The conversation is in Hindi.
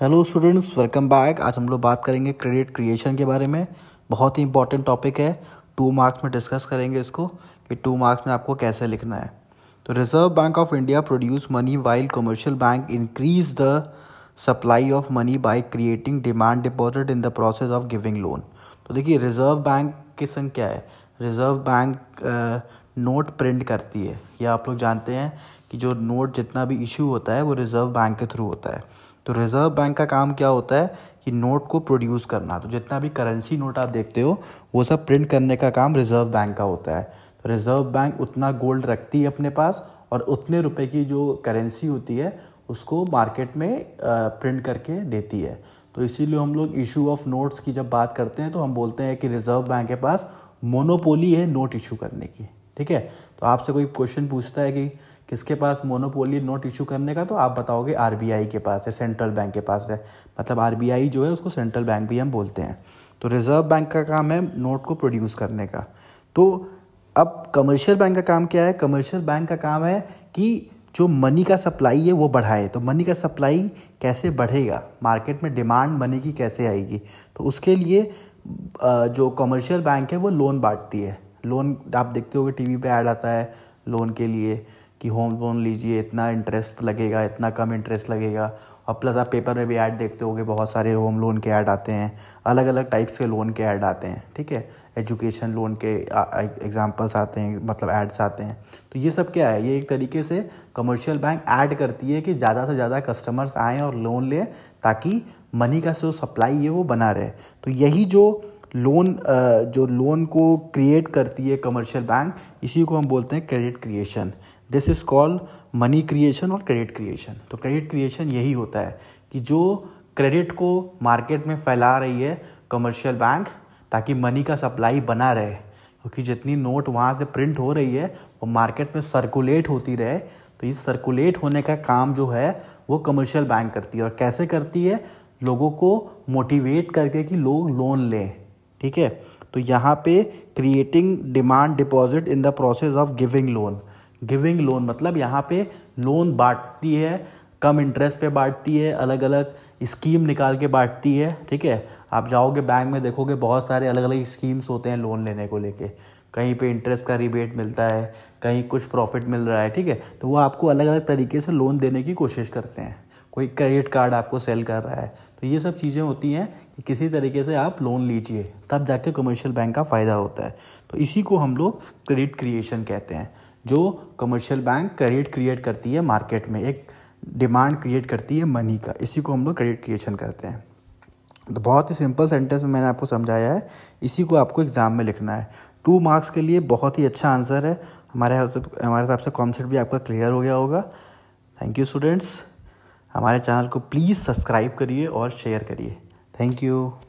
हेलो स्टूडेंट्स वेलकम बैक आज हम लोग बात करेंगे क्रेडिट क्रिएशन के बारे में बहुत ही इंपॉर्टेंट टॉपिक है टू मार्क्स में डिस्कस करेंगे इसको कि टू मार्क्स में आपको कैसे लिखना है तो Reserve Bank of India produce money while commercial bank increase the supply of money by creating demand deposit in the process of giving loan तो देखिए रिजर्व बैंक की संग क्या है रिजर्व बैंक नोट प्रिंट करती है यह आप लोग जानते हैं कि जो नोट जितना भी इशू होता है वो रिजर्व बैंक के थ्रू होता है तो रिज़र्व बैंक का काम क्या होता है कि नोट को प्रोड्यूस करना तो जितना भी करेंसी नोट आप देखते हो वो सब प्रिंट करने का काम रिज़र्व बैंक का होता है तो रिज़र्व बैंक उतना गोल्ड रखती है अपने पास और उतने रुपए की जो करेंसी होती है उसको मार्केट में प्रिंट करके देती है तो इसीलिए हम लोग इशू ऑफ नोट्स की जब बात करते हैं तो हम बोलते हैं कि रिज़र्व बैंक के पास मोनोपोली है नोट इशू करने की ठीक है तो आपसे कोई क्वेश्चन पूछता है कि किसके पास मोनोपोली नोट इशू करने का तो आप बताओगे आर के पास है सेंट्रल बैंक के पास है मतलब आर जो है उसको सेंट्रल बैंक भी हम बोलते हैं तो रिज़र्व बैंक का काम है नोट को प्रोड्यूस करने का तो अब कमर्शियल बैंक का काम क्या है कमर्शियल बैंक का काम है कि जो मनी का सप्लाई है वो बढ़ाए तो मनी का सप्लाई कैसे बढ़ेगा मार्केट में डिमांड मनी की कैसे आएगी तो उसके लिए जो कमर्शियल बैंक है वो लोन बांटती है लोन आप देखते हो टीवी पे ऐड आता है लोन के लिए कि होम लोन लीजिए इतना इंटरेस्ट लगेगा इतना कम इंटरेस्ट लगेगा और प्लस आप पेपर में भी ऐड देखते होगे बहुत सारे होम लोन के ऐड आते हैं अलग अलग टाइप्स के लोन के ऐड आते हैं ठीक है एजुकेशन लोन के एग्जांपल्स आते हैं मतलब ऐड्स आते हैं तो ये सब क्या है ये एक तरीके से कमर्शियल बैंक ऐड करती है कि ज़्यादा से ज़्यादा कस्टमर्स आएँ और लोन लें ताकि मनी का जो सप्लाई है वो बना रहे तो यही जो लोन uh, जो लोन को क्रिएट करती है कमर्शियल बैंक इसी को हम बोलते हैं credit creation this is called money creation और क्रेडिट क्रिएशन तो क्रेडिट क्रिएशन यही होता है कि जो क्रेडिट को मार्केट में फैला रही है कमर्शियल बैंक ताकि मनी का सप्लाई बना रहे क्योंकि तो जितनी नोट वहाँ से प्रिंट हो रही है वो मार्केट में सर्कुलेट होती रहे तो इस सर्कुलेट होने का काम जो है वो कमर्शियल बैंक करती है और कैसे करती है लोगों को मोटिवेट करके कि लोग लोन लें ठीक है तो यहाँ पे creating demand deposit in the process of giving loan giving loan मतलब यहाँ पे लोन बांटती है कम इंटरेस्ट पे बांटती है अलग अलग स्कीम निकाल के बांटती है ठीक है आप जाओगे बैंक में देखोगे बहुत सारे अलग अलग स्कीम्स होते हैं लोन लेने को लेके कहीं पे इंटरेस्ट का रिबेट मिलता है कहीं कुछ प्रॉफिट मिल रहा है ठीक है तो वो आपको अलग अलग तरीके से लोन देने की कोशिश करते हैं कोई क्रेडिट कार्ड आपको सेल कर रहा है तो ये सब चीज़ें होती हैं कि किसी तरीके से आप लोन लीजिए तब जाके कमर्शियल बैंक का फ़ायदा होता है तो इसी को हम लोग क्रेडिट क्रिएशन कहते हैं जो कमर्शियल बैंक क्रेडिट क्रिएट करती है मार्केट में एक डिमांड क्रिएट करती है मनी का इसी को हम लोग क्रेडिट क्रिएशन करते हैं तो बहुत ही सिंपल सेंटेंस में मैंने आपको समझाया है इसी को आपको एग्ज़ाम में लिखना है टू मार्क्स के लिए बहुत ही अच्छा आंसर है हमारे हमारे हिसाब से कॉन्सेप्ट भी आपका क्लियर हो गया होगा थैंक यू स्टूडेंट्स हमारे चैनल को प्लीज़ सब्सक्राइब करिए और शेयर करिए थैंक यू